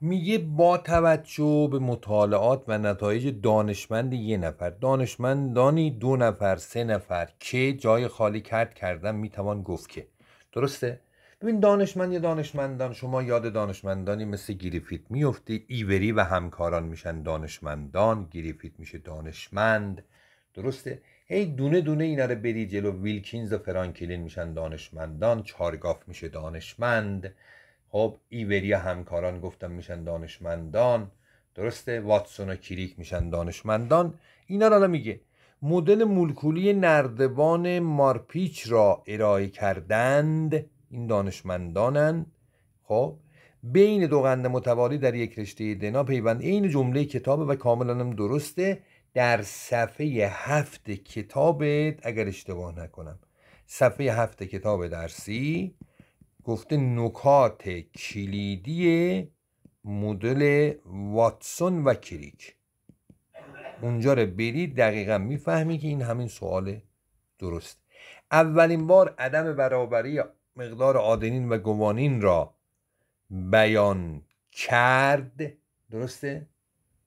میگه با توجه به مطالعات و نتایج دانشمند یه نفر دانشمندانی دو نفر سه نفر که جای خالی کرد کردن میتوان گفت که درسته؟ ببین دانشمند یا دانشمندان شما یاد دانشمندانی مثل گریفیت میفتی ایوری و همکاران میشن دانشمندان گریفیت میشه دانشمند درسته هی دونه دونه اینا رو بری جلو ویلکینز و فرانکلین میشن دانشمندان چارگاف میشه دانشمند خب ایوریا همکاران گفتم میشن دانشمندان درسته واتسون و کریک میشن دانشمندان اینا را میگه مدل مولکولی نردبان مارپیچ را ارائه کردند این دانشمندانن خب بین دو قند متوالی در یک رشته دنا پیوند این جمله کتابه و کاملا هم درسته در صفحه هفت کتابت اگر اشتباه نکنم صفحه هفت کتاب درسی گفته نکات کلیدی مدل واتسون و کریک اونجا رو برید دقیقا میفهمی که این همین سوال درست اولین بار عدم برابری مقدار آدنین و گوانین را بیان کرد درسته؟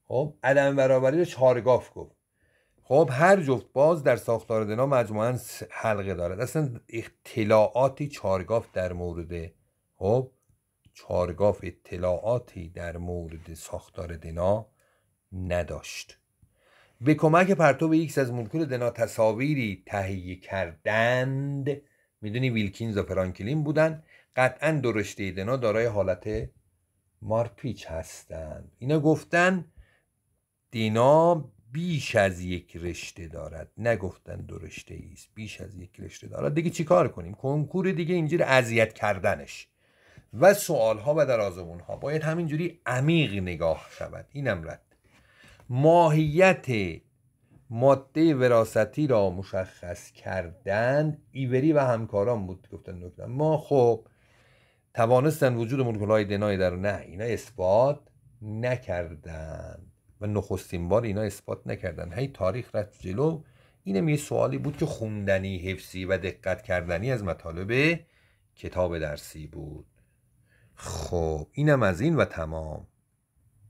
خب عدم برابری رو چارگاف گفت خب هر جفت باز در ساختار دنا مجموعا حلقه دارد اصلا اطلاعاتی چارگاف در مورد خب چارگاف اطلاعاتی در مورد ساختار دنا نداشت به کمک پرتوب ایکس از مولکول دنا تصاویری تهیه کردند میدونی ویلکینز و فرانکلین بودن قطعا درشته دنا دارای حالت مارپیچ هستند اینا گفتن دینا بیش از یک رشته دارد نگفتن دو رشته است بیش از یک رشته دارد دیگه چیکار کنیم کنکور دیگه اینجوری اذیت کردنش و سوال ها و در آزمون ها باید همینجوری عمیق نگاه شود اینم رد ماهیت ماده وراستی را مشخص کردن ایوری و همکاران بود گفتن نکتن ما خب توانستن وجود های دنای در نه اینا اثبات نکردند و نخستین بار اینا اثبات نکردن هی تاریخ رفت جلو این یه سوالی بود که خوندنی حفظی و دقت کردنی از مطالب کتاب درسی بود خب اینم از این و تمام